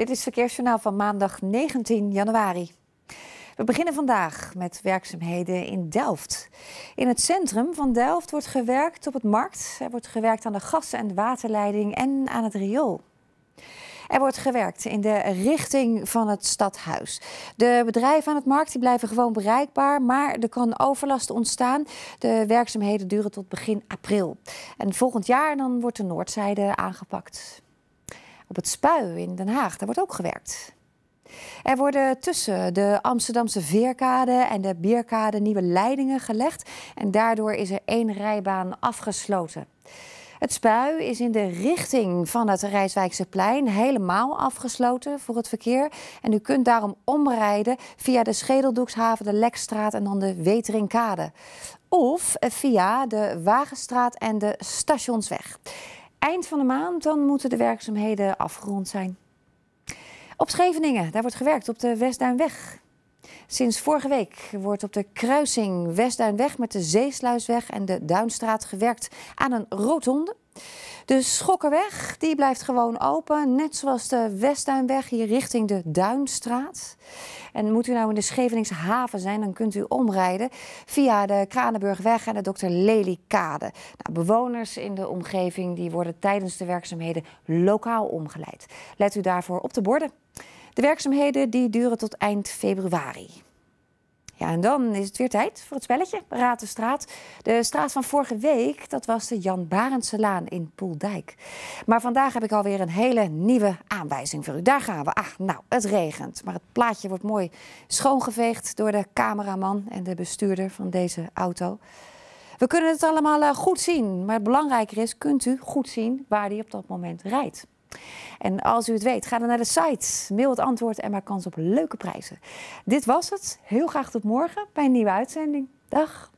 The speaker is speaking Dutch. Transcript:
Dit is het Verkeersjournaal van maandag 19 januari. We beginnen vandaag met werkzaamheden in Delft. In het centrum van Delft wordt gewerkt op het markt. Er wordt gewerkt aan de gas- en waterleiding en aan het riool. Er wordt gewerkt in de richting van het stadhuis. De bedrijven aan het markt die blijven gewoon bereikbaar, maar er kan overlast ontstaan. De werkzaamheden duren tot begin april. En volgend jaar dan wordt de noordzijde aangepakt. Op het Spui in Den Haag, daar wordt ook gewerkt. Er worden tussen de Amsterdamse Veerkade en de Bierkade nieuwe leidingen gelegd. En daardoor is er één rijbaan afgesloten. Het spui is in de richting van het Rijswijkse plein helemaal afgesloten voor het verkeer. En u kunt daarom omrijden via de Schedeldoekshaven, de Lekstraat en dan de Weteringkade. Of via de Wagenstraat en de Stationsweg. Eind van de maand dan moeten de werkzaamheden afgerond zijn. Op Scheveningen, daar wordt gewerkt op de Westduinweg. Sinds vorige week wordt op de kruising Westduinweg met de Zeesluisweg en de Duinstraat gewerkt aan een rotonde de Schokkenweg die blijft gewoon open, net zoals de Westduinweg hier richting de Duinstraat. En moet u nou in de Scheveningshaven zijn, dan kunt u omrijden via de Kranenburgweg en de Dr. Lelykade. Nou, bewoners in de omgeving die worden tijdens de werkzaamheden lokaal omgeleid. Let u daarvoor op de borden. De werkzaamheden die duren tot eind februari. Ja, en dan is het weer tijd voor het spelletje Raad de Straat. De straat van vorige week, dat was de Jan Laan in Poeldijk. Maar vandaag heb ik alweer een hele nieuwe aanwijzing voor u. Daar gaan we. Ach, nou, het regent. Maar het plaatje wordt mooi schoongeveegd door de cameraman en de bestuurder van deze auto. We kunnen het allemaal eh, goed zien, maar belangrijker is, kunt u goed zien waar die op dat moment rijdt. En als u het weet, ga dan naar de site, mail het antwoord en maak kans op leuke prijzen. Dit was het. Heel graag tot morgen bij een nieuwe uitzending. Dag.